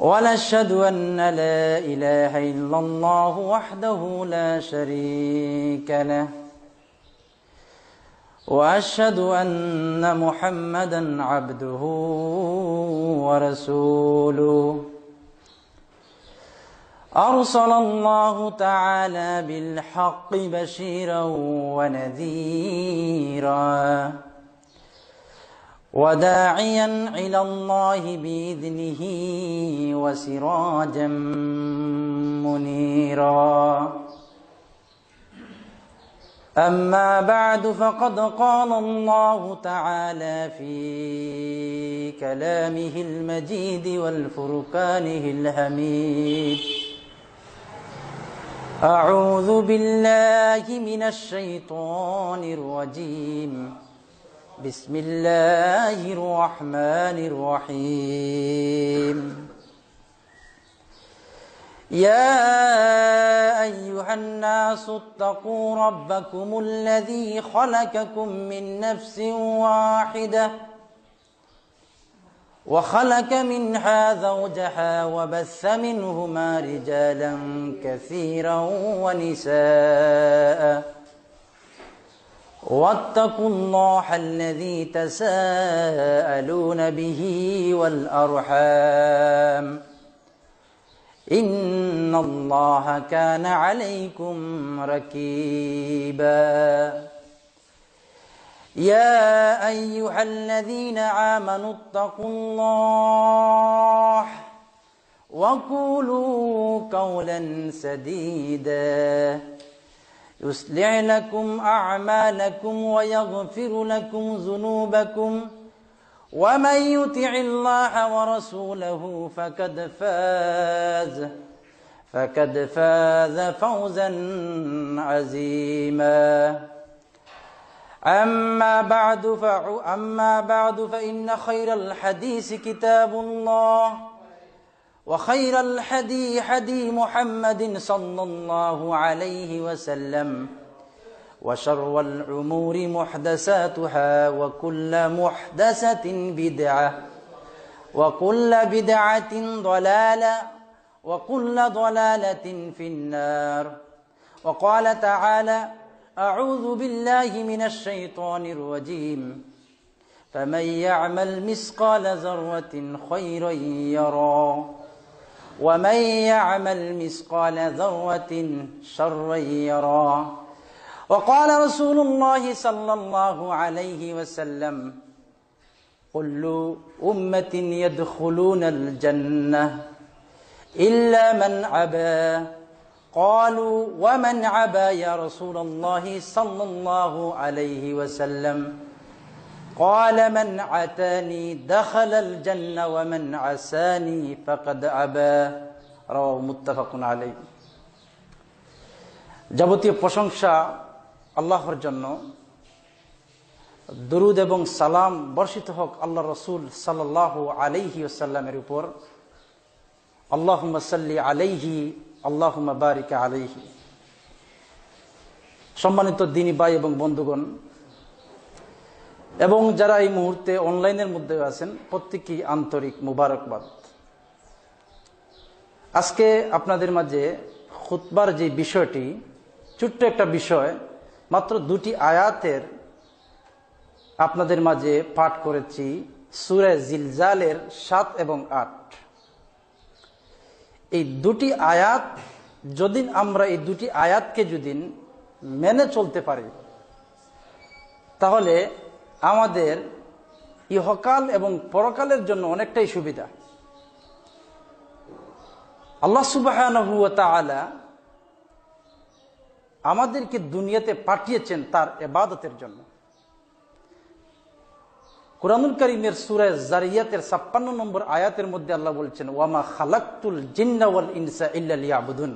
ونشهد أن لا إله إلا الله وحده لا شريك له وأشهد أن محمدا عبده ورسوله أرسل الله تعالى بالحق بشيرا ونذيرا وداعيا إلى الله بإذنه وسراجا منيرا أما بعد فقد قال الله تعالى في كلامه المجيد والفرقانه الحميد أعوذ بالله من الشيطان الرجيم بسم الله الرحمن الرحيم يا أيها الناس اتقوا ربكم الذي خلقكم من نفس واحدة وخلق منها زوجها وبث منهما رجالا كثيرا ونساء واتقوا الله الذي تساءلون به والأرحام إن الله كان عليكم ركيبا يا أيها الذين آمنوا اتقوا الله وقولوا قولا سديداً يسلع لكم أعمالكم ويغفر لكم ذنوبكم ومن يطع الله ورسوله فقد فاز فقد فاز فوزا عظيما أما بعد, أما بعد فإن خير الحديث كتاب الله وخير الحدي حدي محمد صلى الله عليه وسلم وشر الأمور محدثاتها وكل محدثة بدعة وكل بدعة ضلالة وكل ضلالة في النار وقال تعالى أعوذ بالله من الشيطان الرجيم فمن يعمل مثقال ذرة خيرا يرى ومن يعمل مثقال ذرة شرا يراه وقال رسول الله صلى الله عليه وسلم كل أمة يدخلون الجنة إلا من عبى قالوا ومن عبى يا رسول الله صلى الله عليه وسلم قال من عتاني دخل الجنة ومن عساني فقد رواه متفق عليه যাবতীয় প্রশংসা আল্লাহর জন্য দরুদ এবং সালাম বর্ষিত হোক আল্লাহ রসুল সাল্লাহ আলাইহি ওসাল্লামের উপর আল্লাহ সাল্লি আলাইহি আল্লাহ বারিকা আলাইহি সম্মানিত দিনী বাই এবং বন্ধুগণ এবং যারা এই মুহূর্তে অনলাইনের মধ্যে আছেন প্রত্যেকেই আন্তরিক মুবারকবাদ আজকে আপনাদের মাঝে খুতবার যে বিষয়টি ছোট্ট একটা বিষয় মাত্র দুটি আয়াতের আপনাদের মাঝে পাঠ করেছি সুরে জিলজালের সাত এবং আট এই দুটি আয়াত যদি আমরা এই দুটি আয়াতকে যদি মেনে চলতে পারি তাহলে আমাদের ইহকাল এবং পরকালের জন্য অনেকটাই সুবিধা আল্লাহ সুবাহ আমাদেরকে দুনিয়াতে পাঠিয়েছেন তার এবাদতের জন্য কোরআনুল করিমের সুরে জারিয়াতের ছাপ্পান্ন নম্বর আয়াতের মধ্যে আল্লাহ বলছেন ওয়ামা খালাক্তুল জিন্নাওয়াল ইনসা ইল্লা ইয়াবুদুন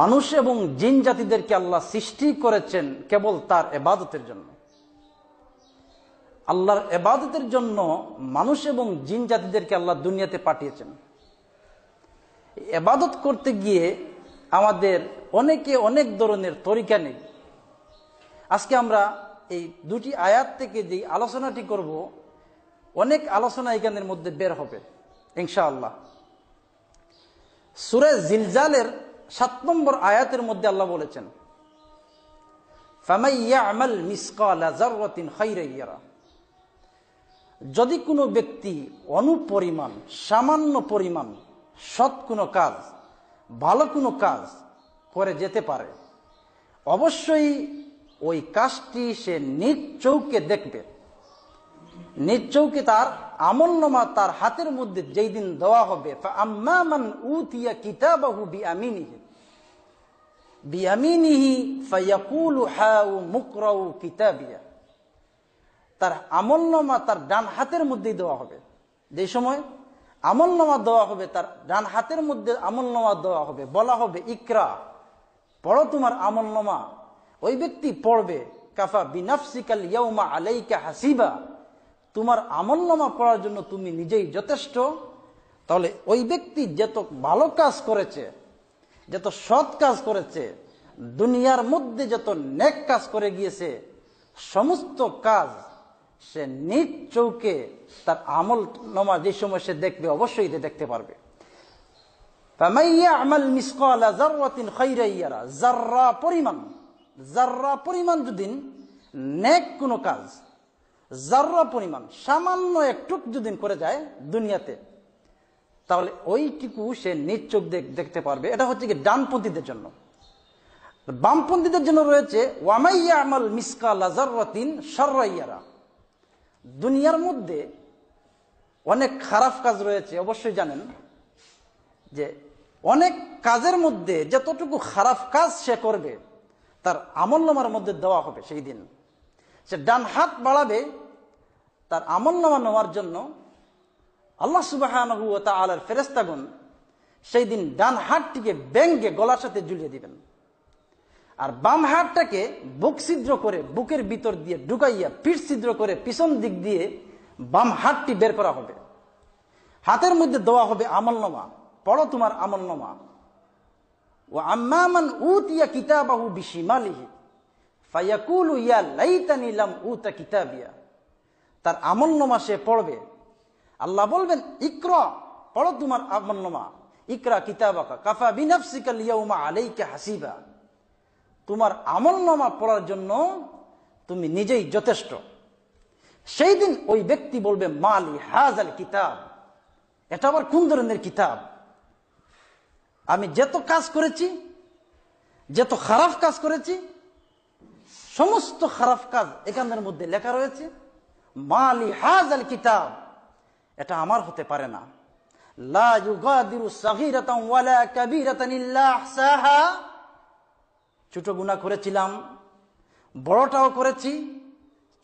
মানুষ এবং জিন জাতিদেরকে আল্লাহ সৃষ্টি করেছেন কেবল তার এবাদতের জন্য আল্লাহর এবাদতের জন্য মানুষ এবং জিন জাতিদেরকে আল্লাহ দুনিয়াতে পাঠিয়েছেন এবাদত করতে গিয়ে আমাদের অনেকে অনেক ধরনের তরিকা নেই আজকে আমরা এই দুটি আয়াত থেকে যে আলোচনাটি করব অনেক আলোচনা এখানের মধ্যে বের হবে ইনশাআল্লাহ সুরে জিলজালের সাত নম্বর আয়াতের মধ্যে আল্লাহ বলেছেন যদি কোনো ব্যক্তি অনুপরিমাণ সামান্য পরিমাণ সৎ কোনো কাজ ভালো কোনো কাজ করে যেতে পারে অবশ্যই ওই কাজটি সে নিজ চৌকে দেখবে নিজ চৌকে তার আমল নামা তার হাতের মধ্যে যেই দিন দেওয়া হবে আম্মামান উতিয়া কিতাবাহু বিআমিনিহি বিআমিনিহি ফায়াকুলু হাউ মুকরাউ কিতাবিয়া তার আমল নামা তার ডান হাতের মধ্যেই দেওয়া হবে যে সময় আমল নামা দেওয়া হবে তার ডান হাতের মধ্যে আমল নামা দেওয়া হবে বলা হবে ইকরা পড়ো তোমার আমল নামা ওই ব্যক্তি পড়বে কাফা বিনাফসিকাল ইয়ৌমা আলাইকা হাসিবা তোমার আমল নামা পড়ার জন্য তুমি নিজেই যথেষ্ট তাহলে ওই ব্যক্তি যত ভালো কাজ করেছে যত সৎ কাজ করেছে দুনিয়ার মধ্যে যত নেক কাজ করে গিয়েছে সমস্ত কাজ সে নিজ চৌকে তার আমল নমা যে সময় সে দেখবে অবশ্যই দেখতে পারবে জাররা পরিমাণ যদি নেক কোনো কাজ যার্রা পরিমাণ সামান্য একটুক যদি করে যায় দুনিয়াতে তাহলে ওইটুকু সে নিজ চোখ দেখতে পারবে এটা হচ্ছে কি ডানপন্থীদের জন্য বামপন্থীদের জন্য রয়েছে ওয়ামাইয়া আমাল মিসকা লাজাররাতিন সর্রাইয়ারা দুনিয়ার মধ্যে অনেক খারাপ কাজ রয়েছে অবশ্যই জানেন যে অনেক কাজের মধ্যে যতটুকু খারাপ কাজ সে করবে তার আমল্যমার মধ্যে দেওয়া হবে সেই দিন সে ডান হাত বাড়াবে তার আমল নামা নেওয়ার জন্য আল্লাহ সুবাহ আলার ফেরেস্তাগুন সেই দিন ডান হাতটিকে ব্যাঙ্গে গলার সাথে জুলিয়ে দিবেন আর বাম হাতটাকে বুক ছিদ্র করে বুকের ভিতর দিয়ে ঢুকাইয়া পিঠ ছিদ্র করে পিছন দিক দিয়ে বাম হাতটি বের করা হবে হাতের মধ্যে দেওয়া হবে আমলনামা পড়ো তোমার আমলনামা ও আম্মামান উতিয়া কিতাবাহু মালিহী ফাইয়াকুলু ইয়া লাইতানি লাম উতা কিতাবিয়া তার আমলনামা সে পড়বে আল্লাহ বলবেন ইকরা পড়ো তোমার আমলনামা ইকরা কিতাবাকা কাফা বিনাফসিকাল ইয়াউমা আলাইকা হাসিবা তোমার আমলনামা পড়ার জন্য তুমি নিজেই যথেষ্ট সেই দিন ওই ব্যক্তি বলবে মালি আল কিতাব এটা আবার কোন ধরনের কিতাব আমি যত কাজ করেছি যত খারাপ কাজ করেছি সমস্ত খারাপ কাজ এখানের মধ্যে লেখা রয়েছে মালি হাজ আল কিতাব এটা আমার হতে পারে না ছোট গুণা করেছিলাম বড়টাও করেছি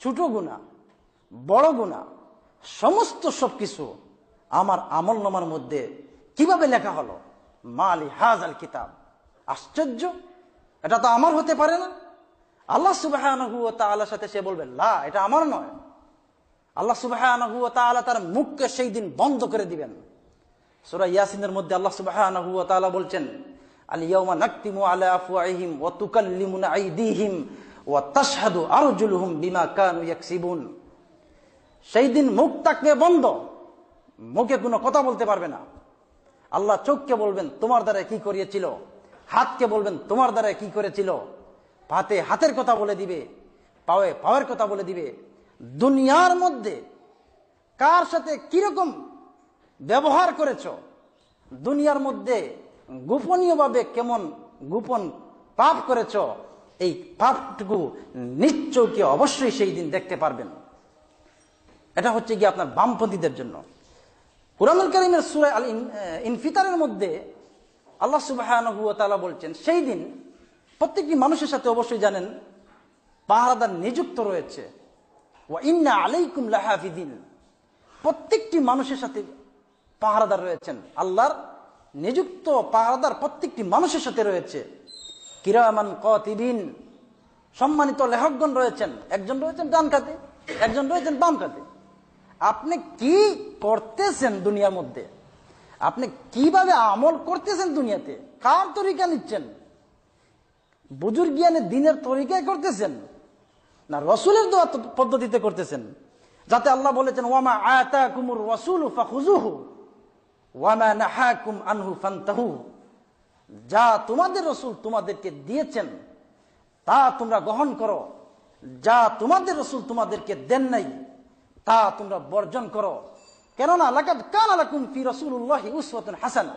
ছোট গুণা বড় গুণা সমস্ত সবকিছু আমার আমল নামার মধ্যে কিভাবে লেখা হলো মালি হাজ আল কিতাব আশ্চর্য এটা তো আমার হতে পারে না আল্লাহ সুবাহ আল্লাহর সাথে সে বলবে লা এটা আমার নয় আল্লাহ সুবাহ তার মুখকে সেই দিন বন্ধ করে দিবেন সুরা ইয়াসিনের মধ্যে আল্লাহ সুবাহ বলছেন আলিয়া নাকতিমু আলা আফওয়াহিম ও তুকাল্লিমুনা আইদিহিম ও তাসাদু আরজুলহুম বিমা কানু ইয়াকসিবুন সেই দিন মুখ তাকবে বন্ধ মুখে কোনো কথা বলতে পারবে না আল্লাহ চোখকে বলবেন তোমার দ্বারা কি করিয়েছিল হাতকে বলবেন তোমার দ্বারা কি করেছিল পাতে হাতের কথা বলে দিবে পাওয়ে পাওয়ের কথা বলে দিবে দুনিয়ার মধ্যে কার সাথে কিরকম ব্যবহার করেছ দুনিয়ার মধ্যে গোপনীয়ভাবে কেমন গোপন পাপ করেছ এই পাপটুকু নিশ্চয়কে অবশ্যই সেই দিন দেখতে পারবেন এটা হচ্ছে গিয়ে আপনার বামপন্থীদের জন্য কুরানুল করিমের সুরায় আল ইনফিতারের মধ্যে আল্লাহ সুবাহ বলছেন সেই দিন প্রত্যেকটি মানুষের সাথে অবশ্যই জানেন পাহারাদার নিযুক্ত রয়েছে প্রত্যেকটি মানুষের সাথে পাহারাদার রয়েছেন আল্লাহর নিযুক্ত পাহারাদার প্রত্যেকটি মানুষের সাথে রয়েছে কিরামান কতিবিন সম্মানিত লেখকগণ রয়েছেন একজন রয়েছেন ডান খাতে একজন রয়েছেন বাম খাতে আপনি কি করতেছেন দুনিয়ার মধ্যে আপনি কিভাবে আমল করতেছেন দুনিয়াতে কার তরিকা নিচ্ছেন বুজুর জ্ঞানে দিনের তরিকায় করতেছেন না রসুলের দোয়া পদ্ধতিতে করতেছেন যাতে আল্লাহ বলেছেন ওয়ামা আয়তা কুমুর রসুল কুম আনহু যা তোমাদের রসুল তোমাদেরকে দিয়েছেন তা তোমরা গ্রহণ করো যা তোমাদের রসুল তোমাদেরকে দেন নাই তা তোমরা বর্জন করো কেননা কান আলাকুম ফি রসুল্লাহ উসওয়াতুন হাসানা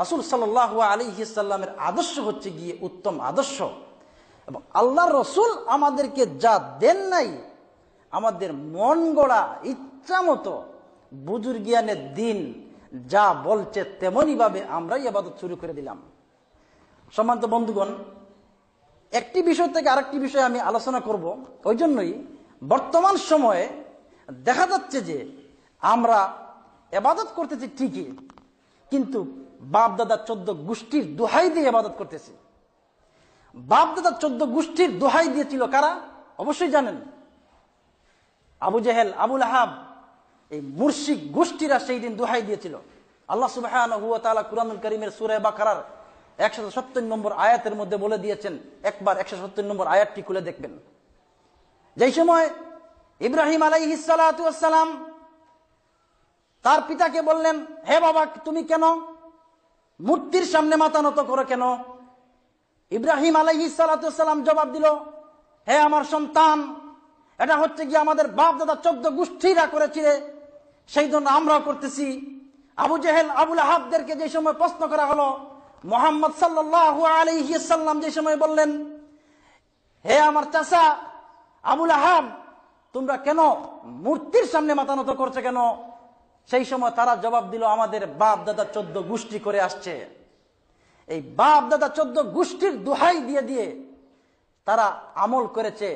রাসুল সাল্লাহ আলিহিসাল্লামের আদর্শ হচ্ছে গিয়ে উত্তম আদর্শ এবং আল্লাহ রসুল আমাদেরকে যা দেন নাই আমাদের মন গড়া ইচ্ছা মতো জ্ঞানের দিন যা বলছে ভাবে আমরাই আবাদত শুরু করে দিলাম সম্মানত বন্ধুগণ একটি বিষয় থেকে আরেকটি বিষয়ে আমি আলোচনা করব ওই জন্যই বর্তমান সময়ে দেখা যাচ্ছে যে আমরা এবাদত করতেছি ঠিকই কিন্তু বাপ দাদা চোদ্দ গোষ্ঠীর দোহাই দিয়ে আবাদত করতেছে বাপ দাদা চোদ্দ গোষ্ঠীর দোহাই দিয়েছিল কারা অবশ্যই জানেন আবু জেহেল আবুল আহাব এই মুর্শিক গোষ্ঠীরা সেই দিন দোহাই দিয়েছিল আল্লাহ সুবাহ করিমের সুরে বা কারার একশো সত্তর নম্বর আয়াতের মধ্যে বলে দিয়েছেন একবার একশো সত্তর নম্বর আয়াতটি খুলে দেখবেন যেই সময় ইব্রাহিম আলাইহিসালাম তার পিতাকে বললেন হে বাবা তুমি কেন মূর্তির সামনে মাথা নত করে কেন ইব্রাহিম আলহি সালাম জবাব দিল হে আমার সন্তান এটা হচ্ছে কি আমাদের বাপ দাদা চোদ্দ গোষ্ঠীরা করেছিল সেই জন্য আমরাও করতেছি আবু জেহেল আবুল আহাবদেরকে যে সময় প্রশ্ন করা হলো মোহাম্মদ সাল্লাহ আলিহাল্লাম যে সময় বললেন হে আমার চাষা আবুল আহাব তোমরা কেন মূর্তির সামনে মাতানত করছে কেন সেই সময় তারা জবাব দিল আমাদের বাপ দাদা চোদ্দ গোষ্ঠী করে আসছে এই বাপ দাদা চোদ্দ গোষ্ঠীর দোহাই দিয়ে দিয়ে তারা আমল করেছে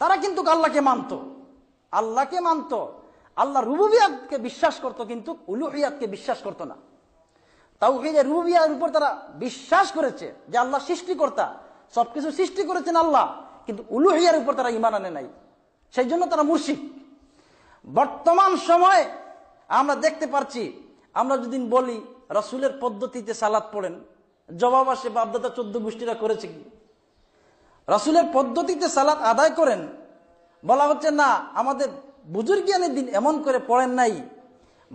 তারা কিন্তু আল্লাহকে মানত আল্লাহকে মানত আল্লাহ রুবুবিয়াতকে বিশ্বাস করত কিন্তু উলুহিয়াতকে বিশ্বাস করত না তাও এই যে রুবুবিয়ার উপর তারা বিশ্বাস করেছে যে আল্লাহ সৃষ্টিকর্তা সবকিছু সৃষ্টি করেছেন আল্লাহ কিন্তু উলুহিয়ার উপর তারা ইমান আনে নাই সেই জন্য তারা মুর্শিদ বর্তমান সময়ে আমরা দেখতে পারছি আমরা যদি বলি রসুলের পদ্ধতিতে সালাদ পড়েন জবাব আসে বাপদাদা চোদ্দ গোষ্ঠীরা করেছে কি রাসুলের পদ্ধতিতে সালাদ আদায় করেন বলা হচ্ছে না আমাদের বুজুর্গিয়ানের দিন এমন করে পড়েন নাই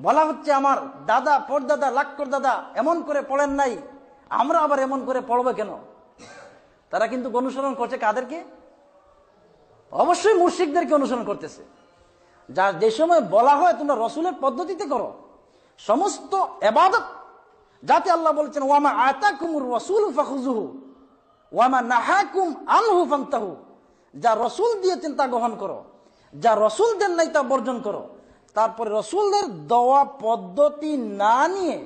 বলা হচ্ছে আমার দাদা পরদাদা লাক্কর দাদা এমন করে পড়েন নাই আমরা আবার এমন করে পড়বো কেন তারা কিন্তু অনুসরণ করছে কাদেরকে অবশ্যই মুর্শিকদেরকে অনুসরণ করতেছে যা যে সময় বলা হয় তোমরা রসুলের পদ্ধতিতে করো সমস্ত এবাদত যাতে আল্লাহ বলেছেন ওয়ামা কুমুর রসুল ফাখুজুহু ওয়ামা কুম আনহু ফান্তাহু যা রসুল দিয়েছেন তা গ্রহণ করো যা রসুল দেন নাই তা বর্জন করো তারপরে রসুলদের দেওয়া পদ্ধতি না নিয়ে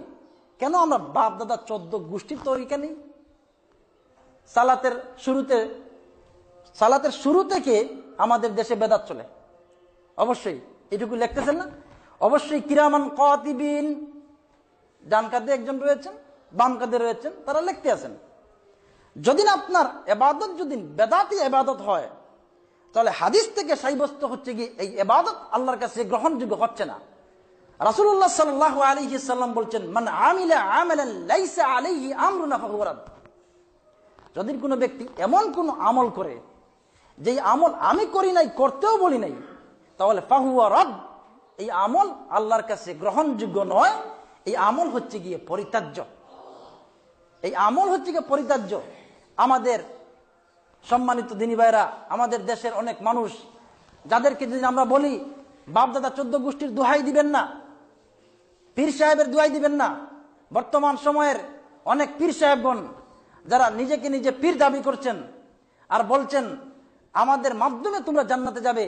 কেন আমরা বাপ দাদা চোদ্দ গোষ্ঠীর তরিকা নেই সালাতের শুরুতে সালাতের শুরু থেকে আমাদের দেশে বেদাত চলে অবশ্যই এটুকু লিখতেছেন না অবশ্যই কিরামান কতিবিন ডান কাঁধে একজন রয়েছেন বাম কাঁধে রয়েছেন তারা লিখতে আছেন যদি না আপনার এবাদত যদি বেদাতি এবাদত হয় তাহলে হাদিস থেকে সাব্যস্ত হচ্ছে কি এই এবাদত আল্লাহর কাছে গ্রহণযোগ্য হচ্ছে না রাসুল্লাহ সাল আলী সাল্লাম বলছেন মান আমিলা লাইসে আলিহি আমরুনা যদি কোনো ব্যক্তি এমন কোন আমল করে যেই আমল আমি করি নাই করতেও বলি নাই তাহলে ফাহুয়া রদ এই আমল আল্লাহর কাছে গ্রহণযোগ্য নয় এই আমল হচ্ছে গিয়ে পরিত্য এই আমল হচ্ছে গিয়ে পরিত্য আমাদের সম্মানিত দিনী ভাইরা আমাদের দেশের অনেক মানুষ যাদেরকে যদি আমরা বলি বাপদাদা চোদ্দ গোষ্ঠীর দোহাই দিবেন না পীর সাহেবের দোহাই দিবেন না বর্তমান সময়ের অনেক পীর সাহেবগণ যারা নিজেকে নিজে পীর দাবি করছেন আর বলছেন আমাদের মাধ্যমে তোমরা জান্নাতে যাবে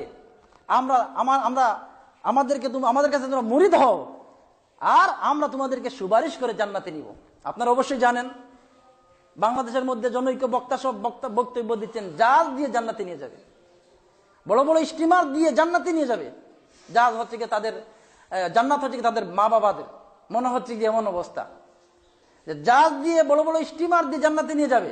আমরা আমার আমরা আমাদেরকে তুমি আমাদের কাছে তোমরা মুড়িদ হও আর আমরা তোমাদেরকে সুপারিশ করে জান্নাতে নিব আপনারা অবশ্যই জানেন বাংলাদেশের মধ্যে জনৈক্য বক্তা সব বক্তা বক্তব্য দিচ্ছেন জাহাজ দিয়ে জান্নাতে নিয়ে যাবে বড় বড় স্টিমার দিয়ে জান্নাতে নিয়ে যাবে জাহাজ হচ্ছে কি তাদের জান্নাত হচ্ছে কি তাদের মা বাবাদের মনে হচ্ছে কি এমন অবস্থা যে জাহাজ দিয়ে বড় বড় স্টিমার দিয়ে জান্নাতে নিয়ে যাবে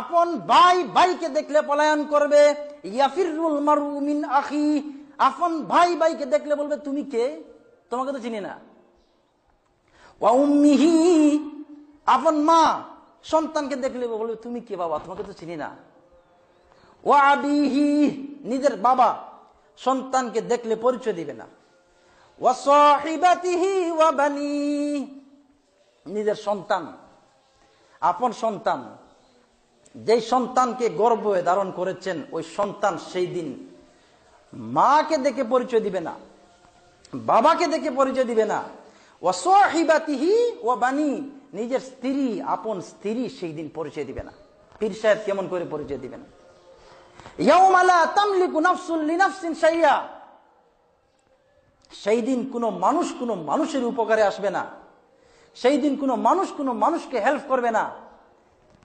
আপন ভাই ভাইকে দেখলে পলায়ন করবে আখি আপন ভাই ভাইকে দেখলে বলবে তুমি কে তোমাকে তো চিনি না মিহি আপন মা সন্তানকে দেখলে বলবে তুমি কে বাবা তোমাকে তো চিনি না ও আবিহি নিজের বাবা সন্তানকে দেখলে পরিচয় দিবে না ও নিজের সন্তান আপন সন্তান যে সন্তানকে গর্ব ধারণ করেছেন ওই সন্তান সেই দিন মাকে দেখে পরিচয় দিবে না বাবাকে দেখে পরিচয় দিবে না ওয়াসিবাতিহি ও বাণী নিজের স্ত্রী আপন স্ত্রী সেই দিন পরিচয় দিবে না পীর সাহেব কেমন করে পরিচয় দিবে না সেই দিন কোনো মানুষ কোন মানুষের উপকারে আসবে না সেই দিন কোনো মানুষ কোন মানুষকে হেল্প করবে না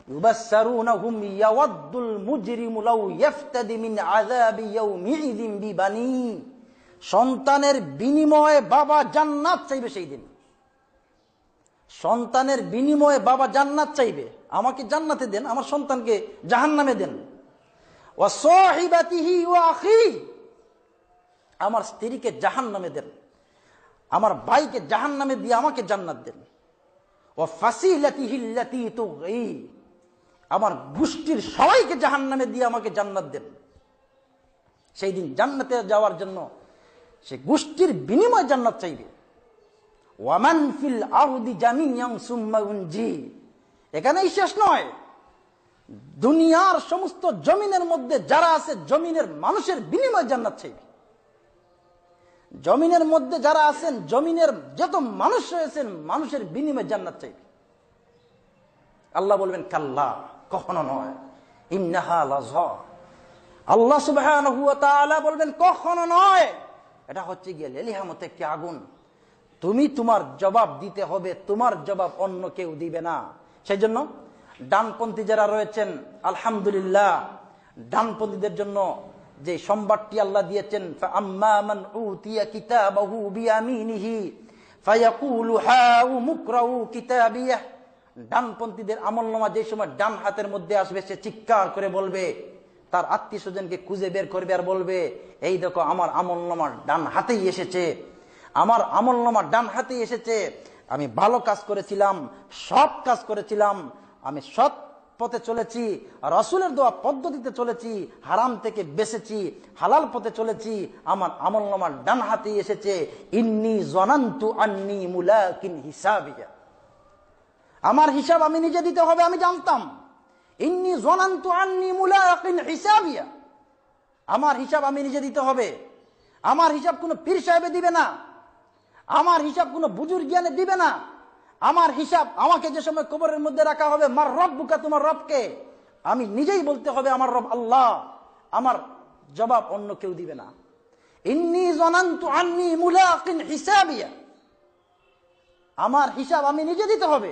সন্তানের বিনিময়ে বাবা জান্নাত চাইবে সেই দিন সন্তানের বিনিময়ে বাবা জান্নাত চাইবে আমাকে জান্নাতে দেন আমার সন্তানকে জাহান নামে দেন আমার স্ত্রীকে জাহান নামে দেন আমার ভাইকে জাহান নামে দিয়ে আমাকে জান্নাত দেন ও ফাঁসি আমার গোষ্ঠীর সবাইকে জাহান নামে দিয়ে আমাকে জান্নাত দেন সেই দিন জান্নাতে যাওয়ার জন্য সে গোষ্ঠীর বিনিময় জান্নাত চাইবে ওয়ামান ফিল আহুদি জামিয়াং সুম্মাউঞ্জি এখানেই শেষ নয় দুনিয়ার সমস্ত জমিনের মধ্যে যারা আছে জমিনের মানুষের বিনিময় জান্নাত চাইবে জমিনের মধ্যে যারা আছেন জমিনের যত মানুষ রয়েছেন মানুষের বিনিময় জান্নাত চাইবে আল্লাহ বলবেন কাল্লা কখনো নয় ইন্নাহা আল্লাহ সুবাহ বলবেন কখনো নয় এটা হচ্ছে গিয়ে লেলিহামতে একটি আগুন তুমি তোমার জবাব দিতে হবে তোমার জবাব অন্য কেউ দিবে না সেই জন্য ডানপন্থী যারা রয়েছেন আলহামদুলিল্লাহ ডানপন্থীদের জন্য যে সম্বাদটি আল্লাহ দিয়েছেন কিতাবাহু বিয়ামিনিহি ফায়াকুলু হাউ মুকরাউ কিতাবিয়াহ ডানপন্থীদের আমল নামা যে সময় ডান হাতের মধ্যে আসবে সে চিৎকার করে বলবে তার আত্মীয় স্বজনকে খুঁজে বের করবে আর বলবে এই দেখো আমার আমল নামার ডান হাতেই এসেছে আমার আমল নামার ডান হাতেই এসেছে আমি ভালো কাজ করেছিলাম সৎ কাজ করেছিলাম আমি সৎ পথে চলেছি রসুলের দোয়া পদ্ধতিতে চলেছি হারাম থেকে বেঁচেছি হালাল পথে চলেছি আমার আমল নামার ডান হাতেই এসেছে ইন্নি জনান্তু আন্নি মুলাকিন হিসাবিয়া আমার হিসাব আমি নিজে দিতে হবে আমি জানতাম ইন্নি জনান্তু আন্নি মুলাকিন ইয়া আমার হিসাব আমি নিজে দিতে হবে আমার হিসাব কোনো পীর সাহেবে দিবে না আমার হিসাব কোনো বুজুর জ্ঞানে দিবে না আমার হিসাব আমাকে যে সময় কবরের মধ্যে রাখা হবে মার রব বুকা তোমার রবকে আমি নিজেই বলতে হবে আমার রব আল্লাহ আমার জবাব অন্য কেউ দিবে না ইন্নি জনান্তু আন্নি মুলাকিন হিসাবিয়া আমার হিসাব আমি নিজে দিতে হবে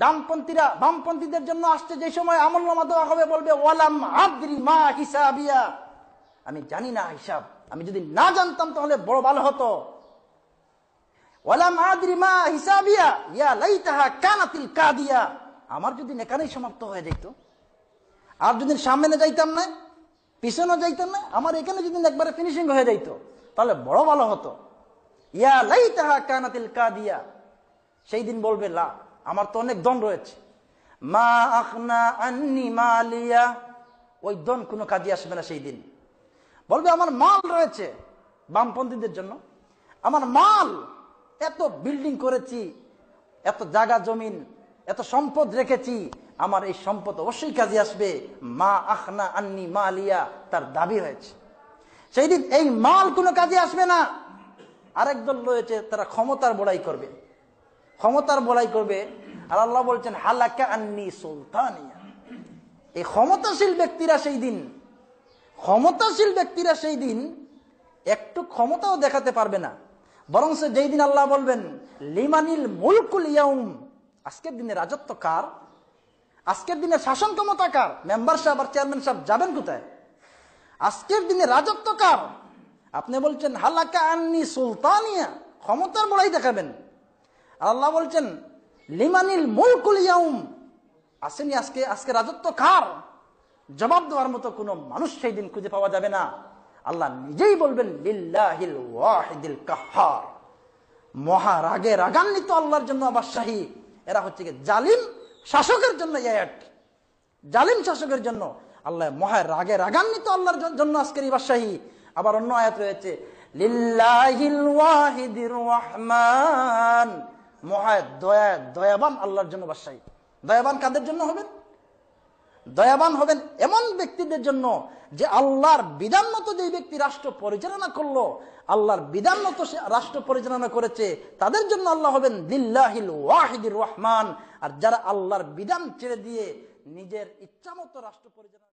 ডানপন্থীরা বামপন্থীদের জন্য আসছে যে সময় আমল নামা দেওয়া হবে বলবে ওয়ালাম আব্দি মা হিসাবিয়া আমি জানি না হিসাব আমি যদি না জানতাম তাহলে বড় ভালো হতো ওয়ালাম আদ্রি মা হিসাবিয়া ইয়া লাইতাহা কানাতিল কাদিয়া আমার যদি এখানেই সমাপ্ত হয়ে যেত আর যদি সামনে যাইতাম না পিছনে যাইতাম না আমার এখানে যদি একবারে ফিনিশিং হয়ে যাইত তাহলে বড় ভালো হতো ইয়া লাই তাহা কানাতিল কাদিয়া সেই দিন বলবে লা আমার তো অনেক দন রয়েছে মা আখনা আন্নি মালিয়া ওই দন কোনো কাজে আসবে না সেই দিন বলবে আমার মাল রয়েছে বামপন্থীদের জন্য আমার মাল এত বিল্ডিং করেছি এত জাগা জমিন এত সম্পদ রেখেছি আমার এই সম্পদ অবশ্যই কাজে আসবে মা আখনা আন্নি মা তার দাবি হয়েছে সেই দিন এই মাল কোনো কাজে আসবে না আরেক দল রয়েছে তারা ক্ষমতার বড়াই করবে ক্ষমতার বলাই করবে আর আল্লাহ বলছেন হালাকা আন্নি সুলতানিয়া এই ক্ষমতাশীল ব্যক্তিরা সেই দিন ক্ষমতাশীল ব্যক্তিরা সেই দিন একটু ক্ষমতাও দেখাতে পারবে না বরং সে যেই দিন আল্লাহ বলবেন লিমানিল মুলকুল ইয়াউম আজকের দিনে রাজত্ব কার আজকের দিনে শাসন ক্ষমতা কার মেম্বার সাহেব আর চেয়ারম্যান সাহেব যাবেন কোথায় আজকের দিনে রাজত্ব কার আপনি বলছেন হালাকা আন্নি সুলতানিয়া ক্ষমতার বলাই দেখাবেন আল্লাহ বলছেন লিমানিল মুলকুল ইয়াউম আসেনি আজকে আজকে রাজত্ব কার জবাব দেওয়ার মতো কোনো মানুষ সেই দিন খুঁজে পাওয়া যাবে না আল্লাহ নিজেই বলবেন লিল্লাহিল ওয়াহিদিল কাহার মহারাগে রাগান্বিত আল্লাহর জন্য আবাসাহী এরা হচ্ছে কি জালিম শাসকের জন্য ইয়াট জালিম শাসকের জন্য আল্লাহ মহা রাগে রাগান্বিত আল্লাহর জন্য আজকের ইবাসাহী আবার অন্য আয়াত রয়েছে লিল্লাহিল ওয়াহিদির রহমান মহায় দয়া দয়াবান আল্লাহর জন্য বাসায়ী দয়াবান কাদের জন্য হবেন দয়াবান হবেন এমন ব্যক্তিদের জন্য যে আল্লাহর বিধান মতো যে ব্যক্তি রাষ্ট্র পরিচালনা করলো আল্লাহর বিধান মতো সে রাষ্ট্র পরিচালনা করেছে তাদের জন্য আল্লাহ হবেন দিল্লাহিল ওয়াহিদুর রহমান আর যারা আল্লাহর বিধান ছেড়ে দিয়ে নিজের ইচ্ছা মতো রাষ্ট্র পরিচালনা